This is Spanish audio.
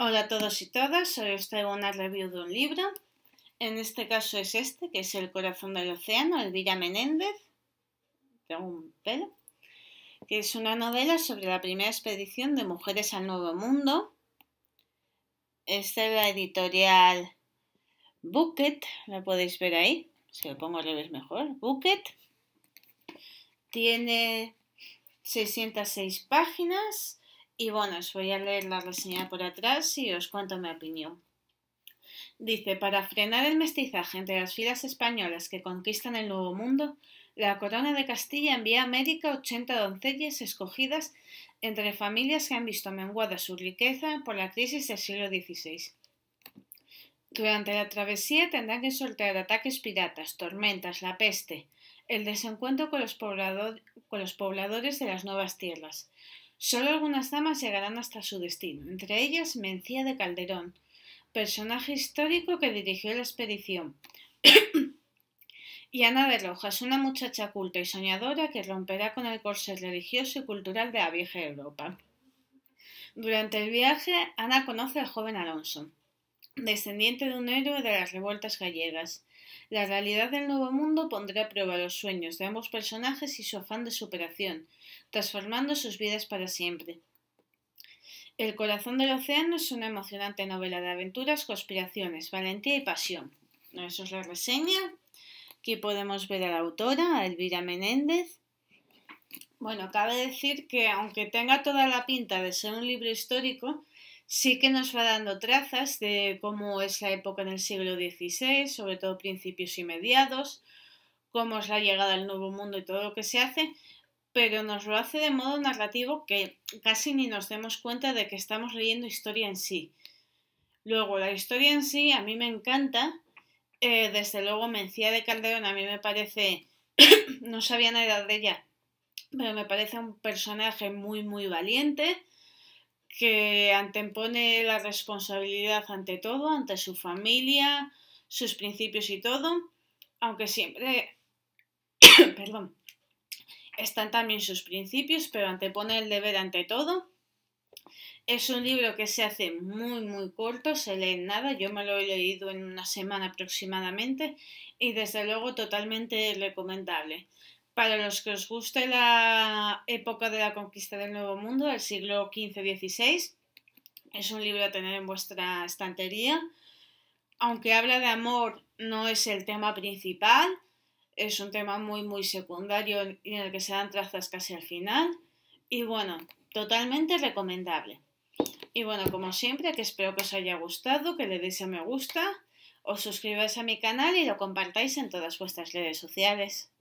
Hola a todos y todas, hoy os traigo una review de un libro. En este caso es este, que es El corazón del océano, Elvira Menéndez, Tengo un pelo, que es una novela sobre la primera expedición de mujeres al Nuevo Mundo. esta Es la editorial Bucket, la podéis ver ahí, si lo pongo al revés mejor. Bucket tiene 606 páginas y bueno, os voy a leer la reseña por atrás y os cuento mi opinión. Dice, para frenar el mestizaje entre las filas españolas que conquistan el Nuevo Mundo, la corona de Castilla envía a América 80 doncellas escogidas entre familias que han visto menguada su riqueza por la crisis del siglo XVI. Durante la travesía tendrán que soltar ataques piratas, tormentas, la peste, el desencuentro con los, con los pobladores de las nuevas tierras, Solo algunas damas llegarán hasta su destino, entre ellas Mencía de Calderón, personaje histórico que dirigió la expedición, y Ana de Rojas, una muchacha culta y soñadora que romperá con el corset religioso y cultural de la vieja Europa. Durante el viaje, Ana conoce al joven Alonso, descendiente de un héroe de las revueltas gallegas. La realidad del Nuevo Mundo pondrá a prueba los sueños de ambos personajes y su afán de superación, transformando sus vidas para siempre. El corazón del océano es una emocionante novela de aventuras, conspiraciones, valentía y pasión. Eso es la reseña. Aquí podemos ver a la autora, a Elvira Menéndez. Bueno, cabe decir que aunque tenga toda la pinta de ser un libro histórico, sí que nos va dando trazas de cómo es la época en el siglo XVI, sobre todo principios y mediados, cómo es la llegada al Nuevo Mundo y todo lo que se hace, pero nos lo hace de modo narrativo que casi ni nos demos cuenta de que estamos leyendo historia en sí. Luego, la historia en sí a mí me encanta. Eh, desde luego, Mencía de Calderón a mí me parece, no sabía nada de ella, pero me parece un personaje muy, muy valiente que antepone la responsabilidad ante todo, ante su familia, sus principios y todo, aunque siempre, perdón, están también sus principios, pero antepone el deber ante todo. Es un libro que se hace muy, muy corto, se lee en nada. Yo me lo he leído en una semana aproximadamente y desde luego totalmente recomendable. Para los que os guste la época de la conquista del Nuevo Mundo, del siglo XV-XVI, es un libro a tener en vuestra estantería. Aunque habla de amor, no es el tema principal, es un tema muy, muy secundario en el que se dan trazas casi al final. Y bueno, totalmente recomendable. Y bueno, como siempre, que espero que os haya gustado, que le deis a me gusta, os suscribáis a mi canal y lo compartáis en todas vuestras redes sociales.